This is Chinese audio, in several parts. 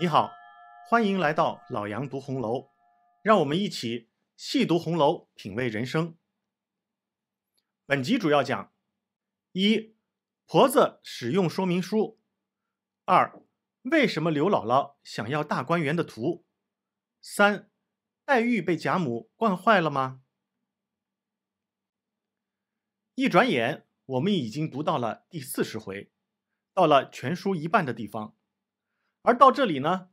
你好，欢迎来到老杨读红楼，让我们一起细读红楼，品味人生。本集主要讲：一、婆子使用说明书；二、为什么刘姥姥想要大观园的图；三、黛玉被贾母惯坏了吗？一转眼，我们已经读到了第四十回，到了全书一半的地方。而到这里呢，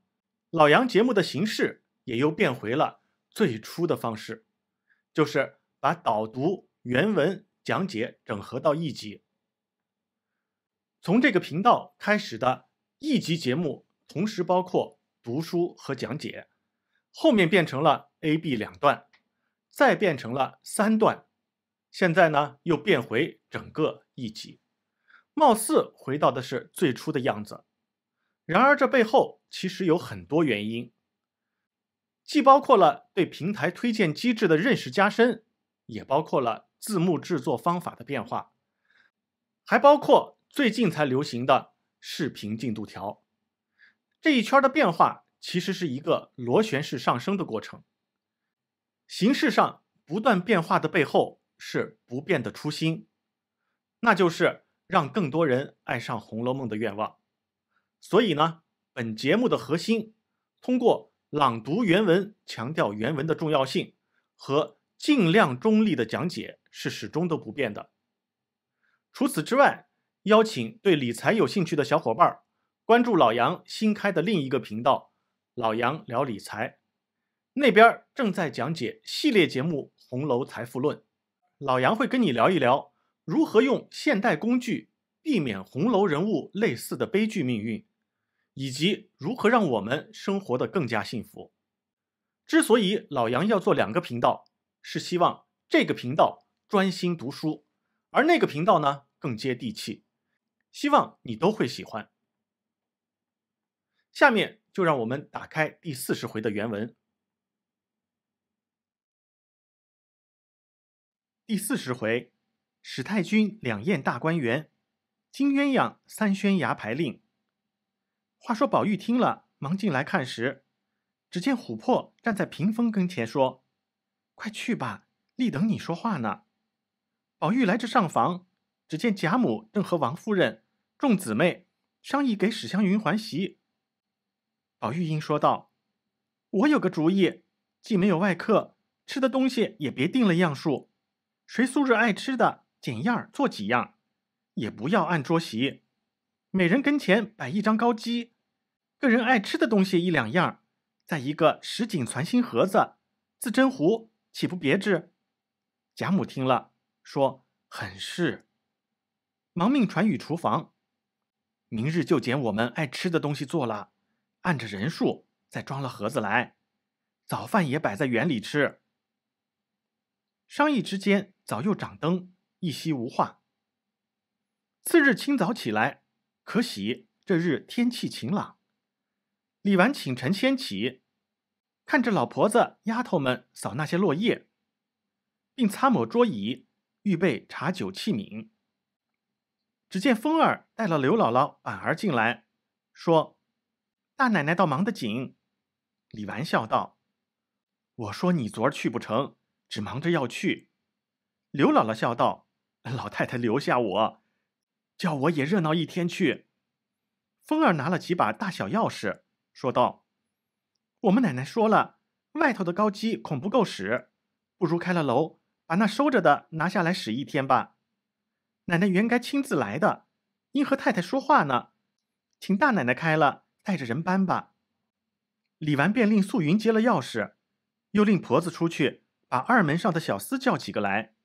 老杨节目的形式也又变回了最初的方式，就是把导读、原文讲解整合到一集。从这个频道开始的一集节目，同时包括读书和讲解，后面变成了 A、B 两段，再变成了三段，现在呢又变回整个一集，貌似回到的是最初的样子。然而，这背后其实有很多原因，既包括了对平台推荐机制的认识加深，也包括了字幕制作方法的变化，还包括最近才流行的视频进度条。这一圈的变化其实是一个螺旋式上升的过程。形式上不断变化的背后是不变的初心，那就是让更多人爱上《红楼梦》的愿望。所以呢，本节目的核心，通过朗读原文，强调原文的重要性，和尽量中立的讲解是始终都不变的。除此之外，邀请对理财有兴趣的小伙伴关注老杨新开的另一个频道“老杨聊理财”，那边正在讲解系列节目《红楼财富论》，老杨会跟你聊一聊如何用现代工具避免红楼人物类似的悲剧命运。以及如何让我们生活的更加幸福。之所以老杨要做两个频道，是希望这个频道专心读书，而那个频道呢更接地气，希望你都会喜欢。下面就让我们打开第四十回的原文。第四十回，史太君两宴大观园，金鸳鸯三宣牙牌令。话说宝玉听了，忙进来看时，只见琥珀站在屏风跟前说：“快去吧，立等你说话呢。”宝玉来至上房，只见贾母正和王夫人众姊妹商议给史湘云还席。宝玉应说道：“我有个主意，既没有外客，吃的东西也别定了样数，谁素日爱吃的，拣样儿做几样，也不要按桌席。”每人跟前摆一张高鸡，个人爱吃的东西一两样，在一个石锦攒心盒子自斟壶，岂不别致？贾母听了，说很是，忙命传与厨房，明日就拣我们爱吃的东西做了，按着人数再装了盒子来，早饭也摆在园里吃。商议之间，早又掌灯，一夕无话。次日清早起来。可喜，这日天气晴朗。李纨请陈先起，看着老婆子、丫头们扫那些落叶，并擦抹桌椅，预备茶酒器皿。只见风儿带了刘姥姥、婉儿进来，说：“大奶奶倒忙得紧。”李纨笑道：“我说你昨儿去不成，只忙着要去。”刘姥姥笑道：“老太太留下我。”叫我也热闹一天去。风儿拿了几把大小钥匙，说道：“我们奶奶说了，外头的高级恐不够使，不如开了楼，把那收着的拿下来使一天吧。”奶奶原该亲自来的，因和太太说话呢，请大奶奶开了，带着人搬吧。李纨便令素云接了钥匙，又令婆子出去，把二门上的小厮叫几个来。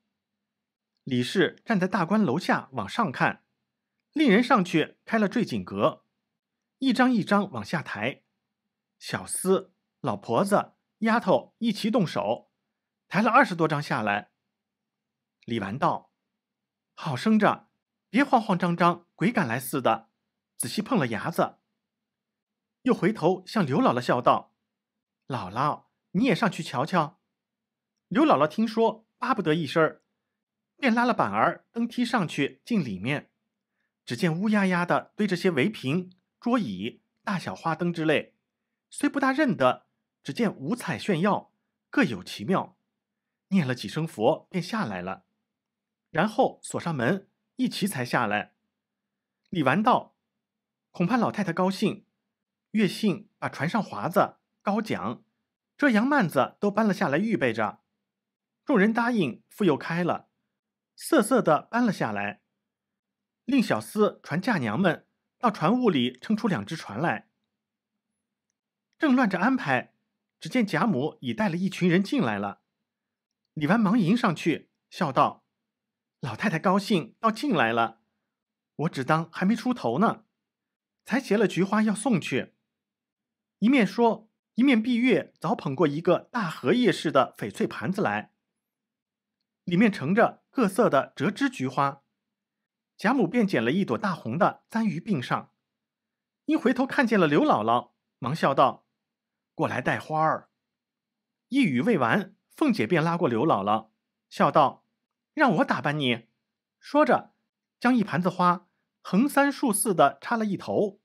李氏站在大观楼下往上看。令人上去开了坠锦阁，一张一张往下抬，小厮、老婆子、丫头一齐动手，抬了二十多张下来。李纨道：“好生着，别慌慌张张，鬼赶来似的。仔细碰了牙子。”又回头向刘姥姥笑道：“姥姥，你也上去瞧瞧。”刘姥姥听说，巴不得一声儿，便拉了板儿登梯上去进里面。只见乌压压的堆着些围屏、桌椅、大小花灯之类，虽不大认得，只见五彩炫耀，各有奇妙。念了几声佛，便下来了，然后锁上门，一齐才下来。李纨道：“恐怕老太太高兴，月信把船上华子、高桨，遮阳幔子都搬了下来预备着。”众人答应，复又开了，瑟瑟的搬了下来。令小厮传嫁娘们到船坞里撑出两只船来。正乱着安排，只见贾母已带了一群人进来了，李纨忙迎上去笑道：“老太太高兴要进来了，我只当还没出头呢，才携了菊花要送去。”一面说，一面碧月早捧过一个大荷叶似的翡翠盘子来，里面盛着各色的折枝菊花。贾母便捡了一朵大红的簪于鬓上，因回头看见了刘姥姥，忙笑道：“过来带花儿。”一语未完，凤姐便拉过刘姥姥，笑道：“让我打扮你。”说着，将一盘子花横三竖四的插了一头。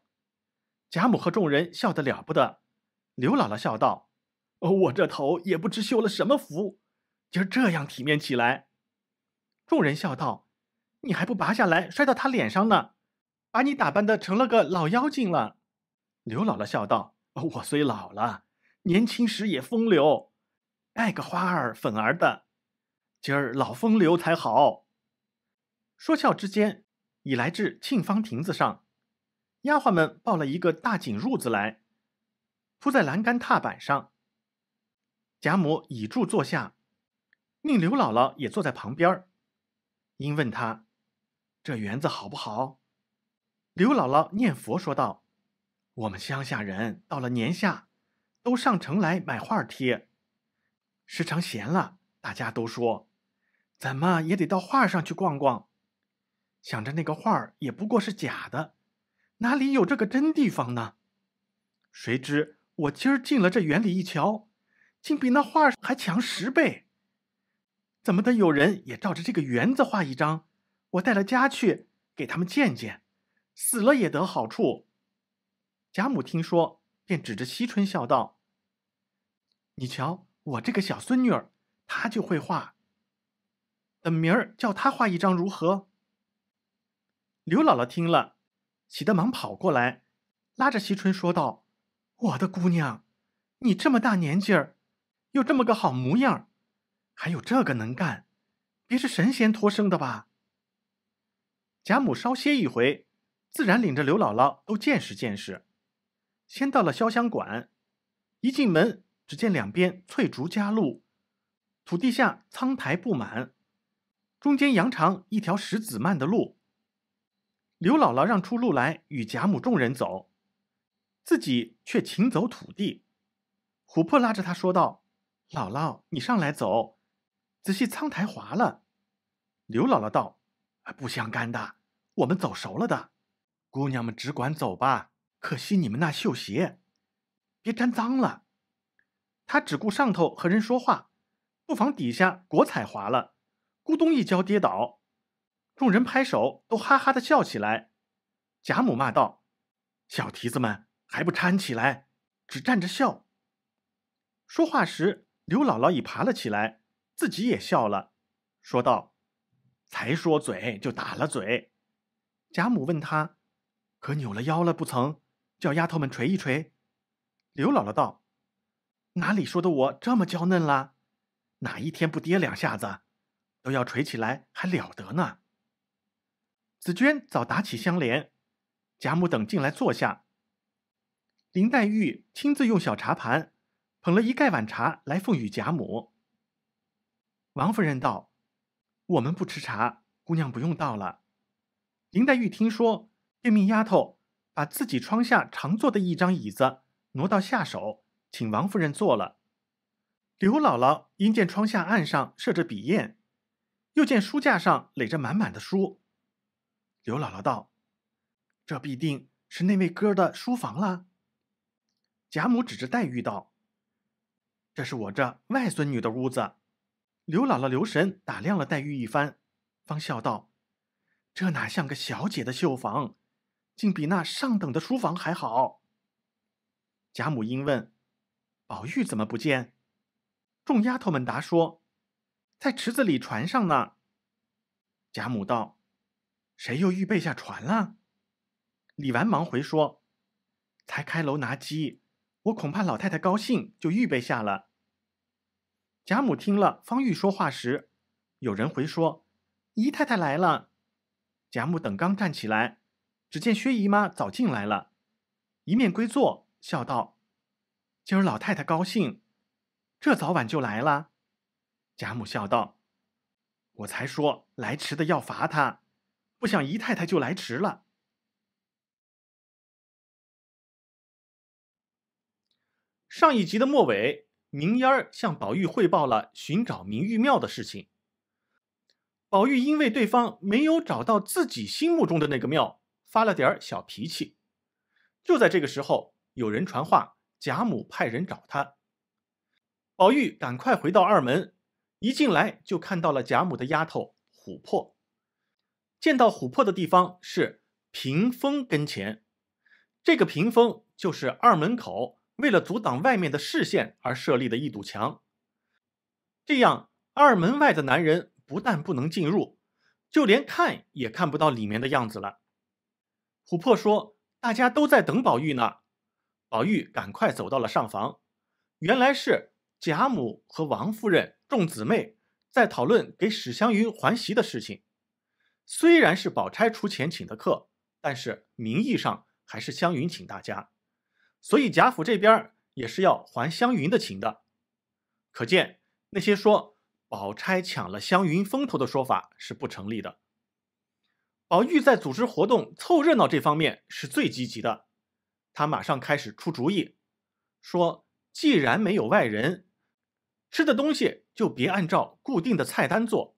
贾母和众人笑得了不得。刘姥姥笑道：“哦，我这头也不知修了什么福，今这样体面起来。”众人笑道。你还不拔下来摔到他脸上呢，把你打扮的成了个老妖精了。刘姥姥笑道：“我虽老了，年轻时也风流，爱个花儿粉儿的，今儿老风流才好。”说笑之间，已来至沁芳亭子上，丫鬟们抱了一个大锦褥子来，铺在栏杆踏板上。贾母倚柱坐下，命刘姥姥也坐在旁边儿，因问他。这园子好不好？刘姥姥念佛说道：“我们乡下人到了年下，都上城来买画贴。时常闲了，大家都说，怎么也得到画上去逛逛。想着那个画也不过是假的，哪里有这个真地方呢？谁知我今儿进了这园里一瞧，竟比那画还强十倍。怎么的，有人也照着这个园子画一张？”我带了家去给他们见见，死了也得好处。贾母听说，便指着惜春笑道：“你瞧我这个小孙女儿，她就会画。等明儿叫她画一张如何？”刘姥姥听了，喜得忙跑过来，拉着惜春说道：“我的姑娘，你这么大年纪儿，又这么个好模样，还有这个能干，别是神仙托生的吧？”贾母稍歇一回，自然领着刘姥姥都见识见识。先到了潇湘馆，一进门，只见两边翠竹夹路，土地下苍苔布满，中间扬长一条石子漫的路。刘姥姥让出路来，与贾母众人走，自己却勤走土地。琥珀拉着她说道：“姥姥，你上来走，仔细苍苔滑了。”刘姥姥道。不相干的，我们走熟了的，姑娘们只管走吧。可惜你们那绣鞋，别沾脏了。他只顾上头和人说话，不妨底下裹彩滑了，咕咚一跤跌倒。众人拍手，都哈哈的笑起来。贾母骂道：“小蹄子们还不搀起来，只站着笑。”说话时，刘姥姥已爬了起来，自己也笑了，说道。才说嘴就打了嘴，贾母问他，可扭了腰了不曾？叫丫头们捶一捶。刘姥姥道：“哪里说的我这么娇嫩啦？哪一天不跌两下子，都要捶起来还了得呢？”紫娟早打起香帘，贾母等进来坐下。林黛玉亲自用小茶盘，捧了一盖碗茶来奉与贾母。王夫人道。我们不吃茶，姑娘不用倒了。林黛玉听说，便命丫头把自己窗下常坐的一张椅子挪到下手，请王夫人坐了。刘姥姥因见窗下案上设着笔砚，又见书架上垒着满满的书，刘姥姥道：“这必定是那位哥的书房了。”贾母指着黛玉道：“这是我这外孙女的屋子。”刘姥姥留神打量了黛玉一番，方笑道：“这哪像个小姐的绣房，竟比那上等的书房还好。”贾母因问：“宝玉怎么不见？”众丫头们答说：“在池子里船上呢。”贾母道：“谁又预备下船了？”李纨忙回说：“才开楼拿鸡，我恐怕老太太高兴，就预备下了。”贾母听了方玉说话时，有人回说：“姨太太来了。”贾母等刚站起来，只见薛姨妈早进来了，一面归坐，笑道：“今儿老太太高兴，这早晚就来了。”贾母笑道：“我才说来迟的要罚她，不想姨太太就来迟了。”上一集的末尾。明烟儿向宝玉汇报了寻找明玉庙的事情。宝玉因为对方没有找到自己心目中的那个庙，发了点小脾气。就在这个时候，有人传话，贾母派人找他。宝玉赶快回到二门，一进来就看到了贾母的丫头琥珀。见到琥珀的地方是屏风跟前，这个屏风就是二门口。为了阻挡外面的视线而设立的一堵墙，这样二门外的男人不但不能进入，就连看也看不到里面的样子了。琥珀说：“大家都在等宝玉呢。”宝玉赶快走到了上房，原来是贾母和王夫人众姊妹在讨论给史湘云还席的事情。虽然是宝钗出钱请的客，但是名义上还是湘云请大家。所以贾府这边也是要还湘云的情的，可见那些说宝钗抢了湘云风头的说法是不成立的。宝玉在组织活动凑热闹这方面是最积极的，他马上开始出主意，说既然没有外人，吃的东西就别按照固定的菜单做，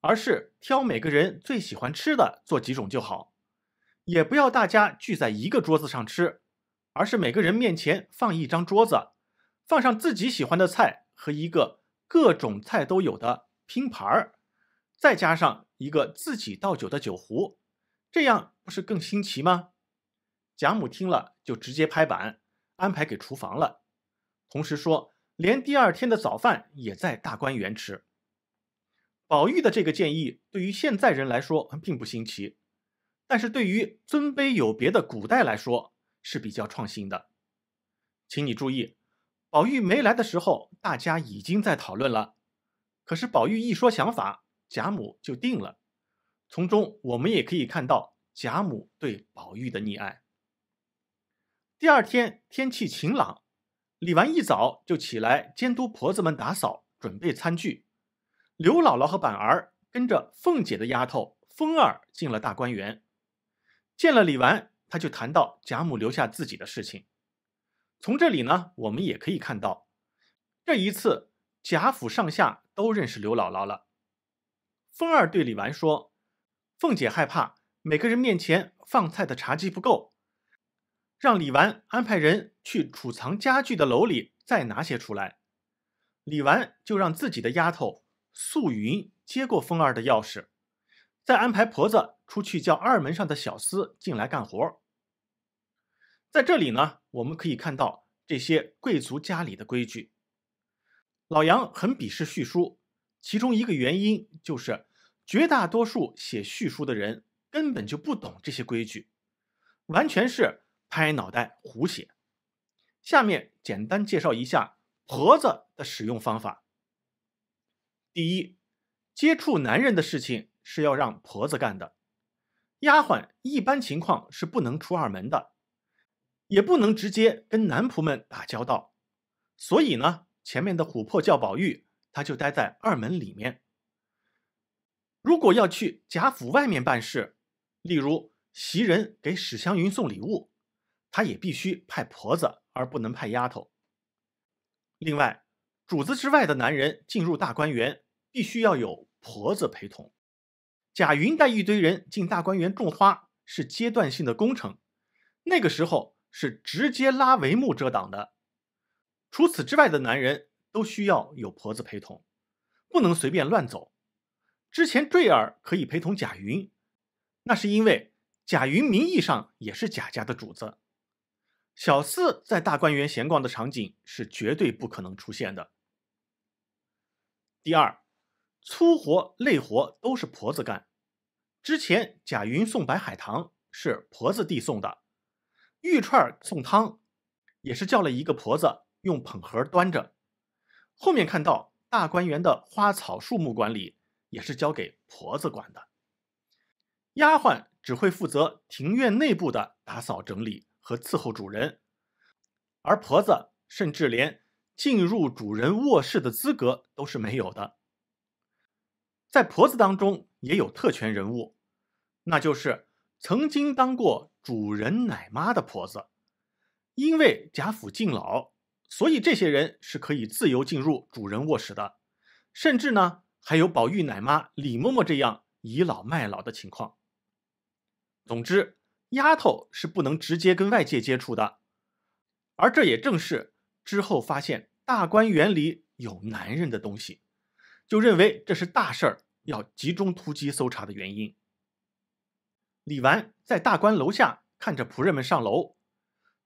而是挑每个人最喜欢吃的做几种就好，也不要大家聚在一个桌子上吃。而是每个人面前放一张桌子，放上自己喜欢的菜和一个各种菜都有的拼盘儿，再加上一个自己倒酒的酒壶，这样不是更新奇吗？贾母听了就直接拍板，安排给厨房了，同时说连第二天的早饭也在大观园吃。宝玉的这个建议对于现在人来说并不新奇，但是对于尊卑有别的古代来说。是比较创新的，请你注意，宝玉没来的时候，大家已经在讨论了。可是宝玉一说想法，贾母就定了。从中我们也可以看到贾母对宝玉的溺爱。第二天天气晴朗，李纨一早就起来监督婆子们打扫、准备餐具。刘姥姥和板儿跟着凤姐的丫头风儿进了大观园，见了李纨。他就谈到贾母留下自己的事情。从这里呢，我们也可以看到，这一次贾府上下都认识刘姥姥了。凤儿对李纨说：“凤姐害怕每个人面前放菜的茶几不够，让李纨安排人去储藏家具的楼里再拿些出来。”李纨就让自己的丫头素云接过凤儿的钥匙。再安排婆子出去叫二门上的小厮进来干活。在这里呢，我们可以看到这些贵族家里的规矩。老杨很鄙视叙书，其中一个原因就是绝大多数写叙书的人根本就不懂这些规矩，完全是拍脑袋胡写。下面简单介绍一下婆子的使用方法。第一，接触男人的事情。是要让婆子干的，丫鬟一般情况是不能出二门的，也不能直接跟男仆们打交道。所以呢，前面的琥珀叫宝玉，他就待在二门里面。如果要去贾府外面办事，例如袭人给史湘云送礼物，他也必须派婆子，而不能派丫头。另外，主子之外的男人进入大观园，必须要有婆子陪同。贾云带一堆人进大观园种花是阶段性的工程，那个时候是直接拉帷幕遮挡的。除此之外的男人都需要有婆子陪同，不能随便乱走。之前坠儿可以陪同贾云，那是因为贾云名义上也是贾家的主子。小四在大观园闲逛的场景是绝对不可能出现的。第二。粗活累活都是婆子干。之前贾云送白海棠是婆子递送的，玉串送汤也是叫了一个婆子用捧盒端着。后面看到大观园的花草树木管理也是交给婆子管的，丫鬟只会负责庭院内部的打扫整理和伺候主人，而婆子甚至连进入主人卧室的资格都是没有的。在婆子当中也有特权人物，那就是曾经当过主人奶妈的婆子。因为贾府敬老，所以这些人是可以自由进入主人卧室的。甚至呢，还有宝玉奶妈李嬷嬷这样倚老卖老的情况。总之，丫头是不能直接跟外界接触的。而这也正是之后发现大观园里有男人的东西。就认为这是大事儿，要集中突击搜查的原因。李纨在大观楼下看着仆人们上楼，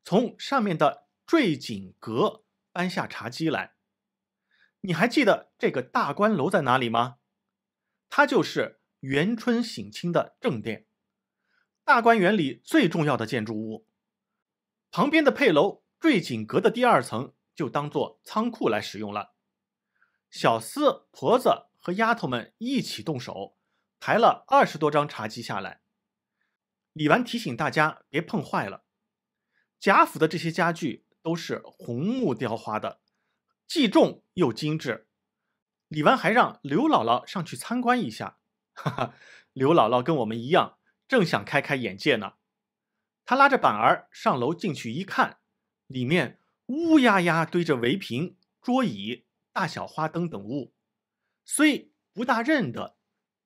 从上面的坠锦阁搬下茶几来。你还记得这个大观楼在哪里吗？它就是元春省亲的正殿，大观园里最重要的建筑物。旁边的配楼坠锦阁的第二层就当做仓库来使用了。小厮、婆子和丫头们一起动手，抬了二十多张茶几下来。李纨提醒大家别碰坏了。贾府的这些家具都是红木雕花的，既重又精致。李纨还让刘姥姥上去参观一下。哈哈，刘姥姥跟我们一样，正想开开眼界呢。她拉着板儿上楼进去一看，里面乌压压堆着围屏、桌椅。大小花灯等物，虽不大认得，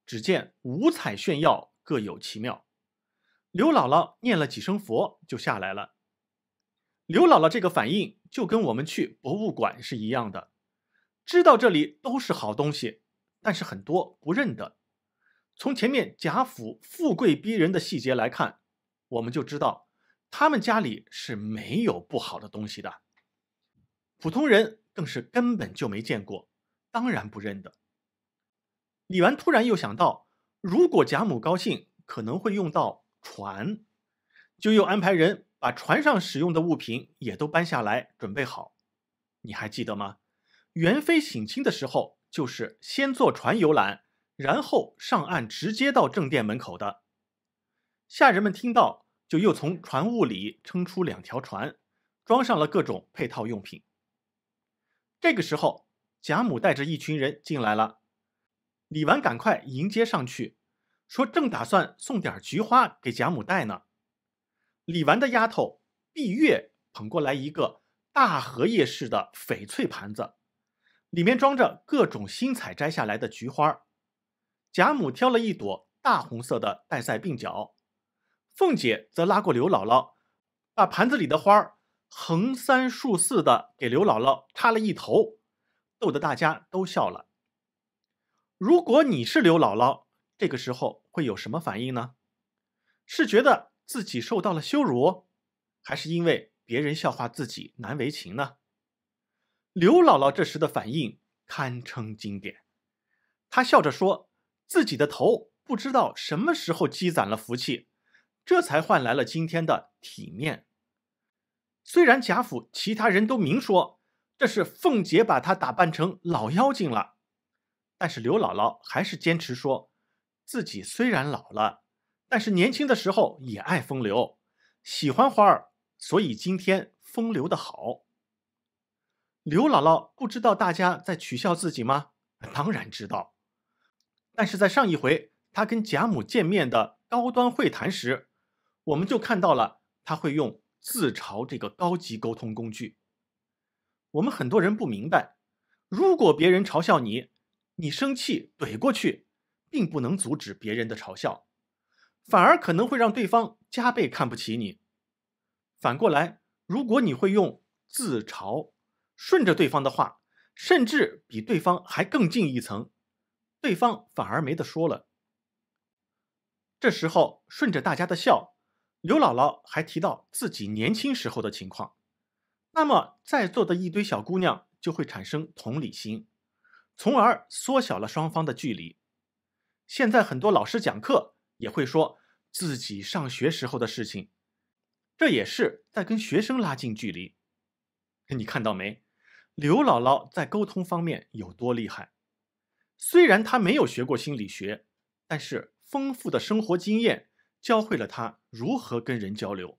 只见五彩炫耀，各有奇妙。刘姥姥念了几声佛，就下来了。刘姥姥这个反应就跟我们去博物馆是一样的，知道这里都是好东西，但是很多不认得。从前面贾府富贵逼人的细节来看，我们就知道他们家里是没有不好的东西的。普通人。更是根本就没见过，当然不认得。李纨突然又想到，如果贾母高兴，可能会用到船，就又安排人把船上使用的物品也都搬下来准备好。你还记得吗？元妃省亲的时候，就是先坐船游览，然后上岸直接到正殿门口的。下人们听到，就又从船坞里撑出两条船，装上了各种配套用品。这个时候，贾母带着一群人进来了，李纨赶快迎接上去，说：“正打算送点菊花给贾母带呢。”李纨的丫头碧月捧过来一个大荷叶似的翡翠盘子，里面装着各种新采摘下来的菊花。贾母挑了一朵大红色的，戴在鬓角。凤姐则拉过刘姥姥，把盘子里的花儿。横三竖四的给刘姥姥插了一头，逗得大家都笑了。如果你是刘姥姥，这个时候会有什么反应呢？是觉得自己受到了羞辱，还是因为别人笑话自己难为情呢？刘姥姥这时的反应堪称经典，她笑着说：“自己的头不知道什么时候积攒了福气，这才换来了今天的体面。”虽然贾府其他人都明说这是凤姐把她打扮成老妖精了，但是刘姥姥还是坚持说自己虽然老了，但是年轻的时候也爱风流，喜欢花儿，所以今天风流的好。刘姥姥不知道大家在取笑自己吗？当然知道，但是在上一回她跟贾母见面的高端会谈时，我们就看到了她会用。自嘲这个高级沟通工具，我们很多人不明白。如果别人嘲笑你，你生气怼过去，并不能阻止别人的嘲笑，反而可能会让对方加倍看不起你。反过来，如果你会用自嘲，顺着对方的话，甚至比对方还更进一层，对方反而没得说了。这时候，顺着大家的笑。刘姥姥还提到自己年轻时候的情况，那么在座的一堆小姑娘就会产生同理心，从而缩小了双方的距离。现在很多老师讲课也会说自己上学时候的事情，这也是在跟学生拉近距离。你看到没？刘姥姥在沟通方面有多厉害？虽然她没有学过心理学，但是丰富的生活经验。教会了他如何跟人交流，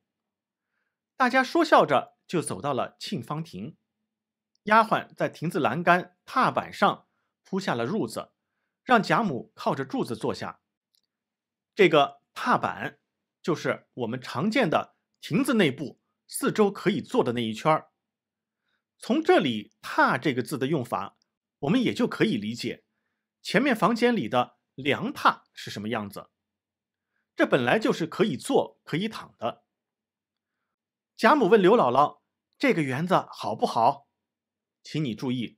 大家说笑着就走到了沁芳亭。丫鬟在亭子栏杆踏板上铺下了褥子，让贾母靠着柱子坐下。这个踏板就是我们常见的亭子内部四周可以坐的那一圈儿。从这里“踏”这个字的用法，我们也就可以理解前面房间里的凉榻是什么样子。这本来就是可以坐、可以躺的。贾母问刘姥姥：“这个园子好不好？”请你注意，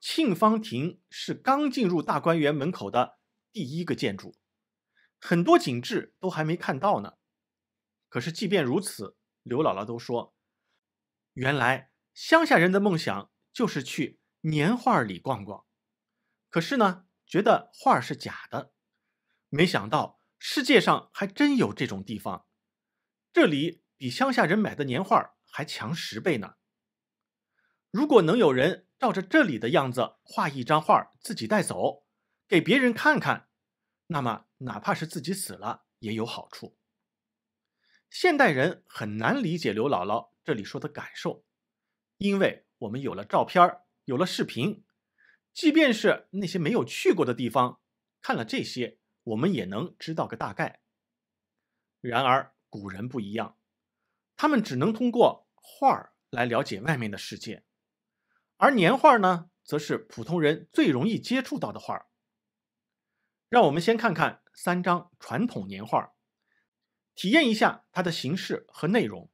沁芳亭是刚进入大观园门口的第一个建筑，很多景致都还没看到呢。可是，即便如此，刘姥姥都说：“原来乡下人的梦想就是去年画里逛逛，可是呢，觉得画是假的，没想到。”世界上还真有这种地方，这里比乡下人买的年画还强十倍呢。如果能有人照着这里的样子画一张画，自己带走，给别人看看，那么哪怕是自己死了也有好处。现代人很难理解刘姥姥这里说的感受，因为我们有了照片，有了视频，即便是那些没有去过的地方，看了这些。我们也能知道个大概。然而古人不一样，他们只能通过画儿来了解外面的世界，而年画呢，则是普通人最容易接触到的画儿。让我们先看看三张传统年画，体验一下它的形式和内容。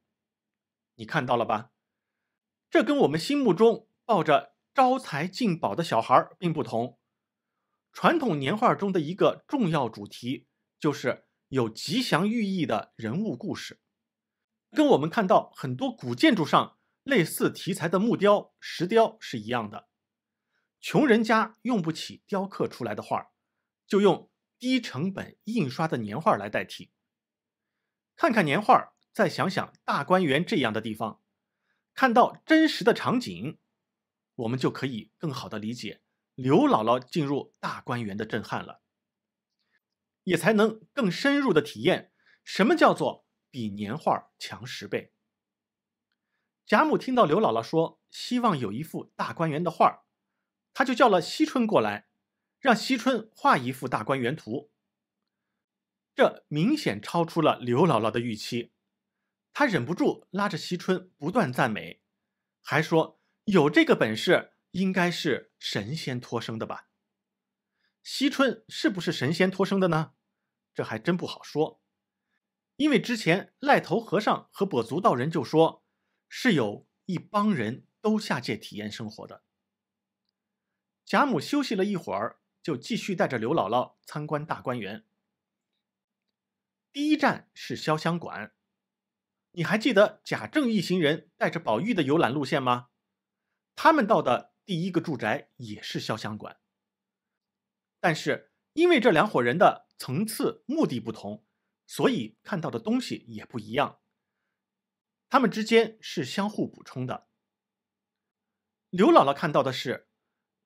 你看到了吧？这跟我们心目中抱着招财进宝的小孩并不同。传统年画中的一个重要主题就是有吉祥寓意的人物故事，跟我们看到很多古建筑上类似题材的木雕、石雕是一样的。穷人家用不起雕刻出来的画就用低成本印刷的年画来代替。看看年画，再想想大观园这样的地方，看到真实的场景，我们就可以更好的理解。刘姥姥进入大观园的震撼了，也才能更深入的体验什么叫做比年画强十倍。贾母听到刘姥姥说希望有一幅大观园的画，她就叫了惜春过来，让惜春画一幅大观园图。这明显超出了刘姥姥的预期，她忍不住拉着惜春不断赞美，还说有这个本事。应该是神仙托生的吧？惜春是不是神仙托生的呢？这还真不好说，因为之前赖头和尚和跛足道人就说，是有一帮人都下界体验生活的。贾母休息了一会儿，就继续带着刘姥姥参观大观园。第一站是潇湘馆，你还记得贾政一行人带着宝玉的游览路线吗？他们到的。第一个住宅也是潇湘馆，但是因为这两伙人的层次目的不同，所以看到的东西也不一样。他们之间是相互补充的。刘姥姥看到的是，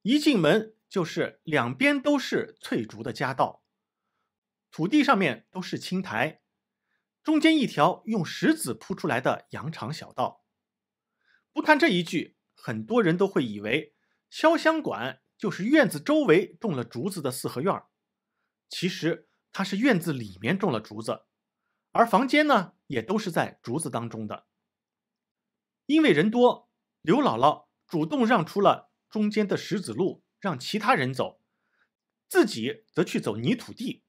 一进门就是两边都是翠竹的夹道，土地上面都是青苔，中间一条用石子铺出来的羊肠小道。不看这一句。很多人都会以为潇湘馆就是院子周围种了竹子的四合院儿，其实它是院子里面种了竹子，而房间呢也都是在竹子当中的。因为人多，刘姥姥主动让出了中间的石子路，让其他人走，自己则去走泥土地。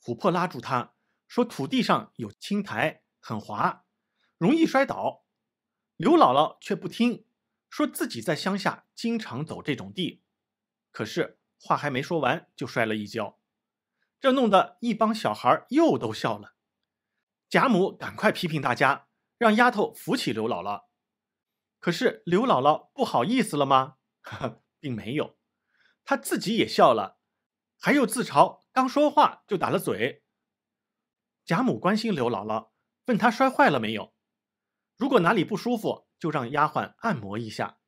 琥珀拉住她说：“土地上有青苔，很滑，容易摔倒。”刘姥姥却不听。说自己在乡下经常走这种地，可是话还没说完就摔了一跤，这弄得一帮小孩又都笑了。贾母赶快批评大家，让丫头扶起刘姥姥。可是刘姥姥不好意思了吗？并没有，她自己也笑了，还又自嘲刚说话就打了嘴。贾母关心刘姥姥，问她摔坏了没有，如果哪里不舒服。就让丫鬟按摩一下。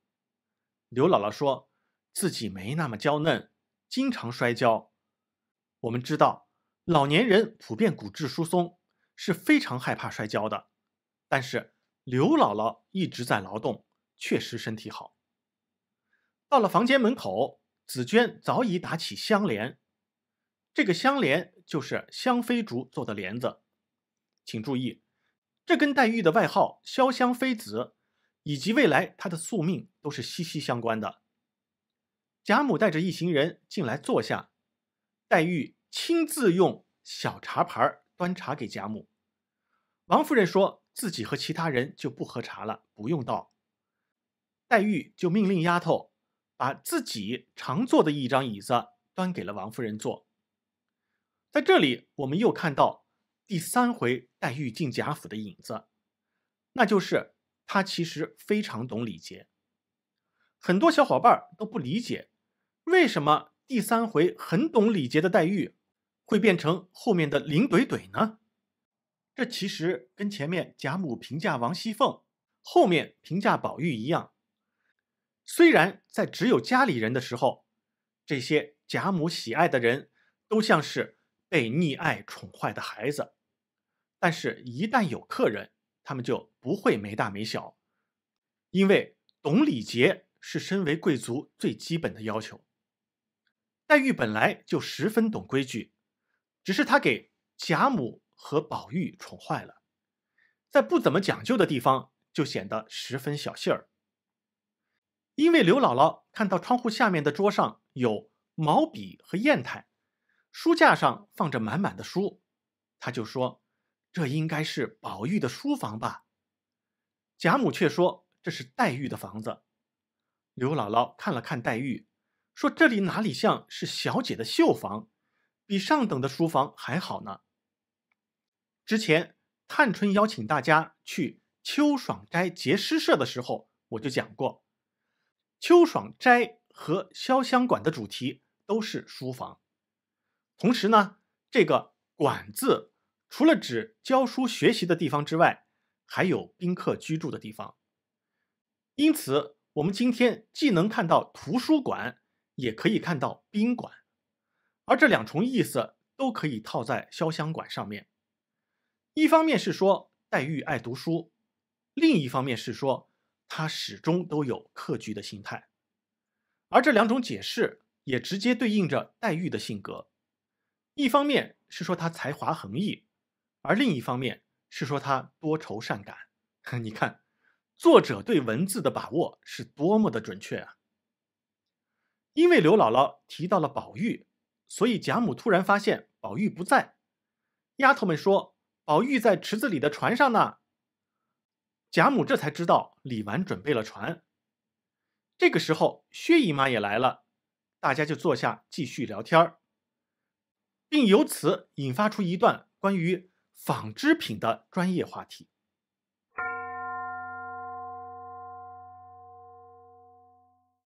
刘姥姥说自己没那么娇嫩，经常摔跤。我们知道，老年人普遍骨质疏松，是非常害怕摔跤的。但是刘姥姥一直在劳动，确实身体好。到了房间门口，紫娟早已打起香帘。这个香帘就是香妃竹做的帘子，请注意，这跟黛玉的外号“潇湘妃子”。以及未来他的宿命都是息息相关的。贾母带着一行人进来坐下，黛玉亲自用小茶盘端茶给贾母。王夫人说自己和其他人就不喝茶了，不用倒。黛玉就命令丫头把自己常坐的一张椅子端给了王夫人坐。在这里，我们又看到第三回黛玉进贾府的影子，那就是。他其实非常懂礼节，很多小伙伴都不理解，为什么第三回很懂礼节的黛玉，会变成后面的林怼怼呢？这其实跟前面贾母评价王熙凤，后面评价宝玉一样。虽然在只有家里人的时候，这些贾母喜爱的人，都像是被溺爱宠坏的孩子，但是，一旦有客人。他们就不会没大没小，因为懂礼节是身为贵族最基本的要求。黛玉本来就十分懂规矩，只是她给贾母和宝玉宠坏了，在不怎么讲究的地方就显得十分小气儿。因为刘姥姥看到窗户下面的桌上有毛笔和砚台，书架上放着满满的书，她就说。这应该是宝玉的书房吧？贾母却说这是黛玉的房子。刘姥姥看了看黛玉，说：“这里哪里像是小姐的绣房，比上等的书房还好呢。”之前探春邀请大家去秋爽斋结诗社的时候，我就讲过，秋爽斋和潇湘馆的主题都是书房，同时呢，这个“馆”字。除了指教书学习的地方之外，还有宾客居住的地方。因此，我们今天既能看到图书馆，也可以看到宾馆，而这两重意思都可以套在潇湘馆上面。一方面是说黛玉爱读书，另一方面是说她始终都有客居的心态。而这两种解释也直接对应着黛玉的性格。一方面是说她才华横溢。而另一方面是说他多愁善感，你看，作者对文字的把握是多么的准确啊！因为刘姥姥提到了宝玉，所以贾母突然发现宝玉不在，丫头们说宝玉在池子里的船上呢，贾母这才知道李纨准备了船。这个时候薛姨妈也来了，大家就坐下继续聊天儿，并由此引发出一段关于。纺织品的专业话题。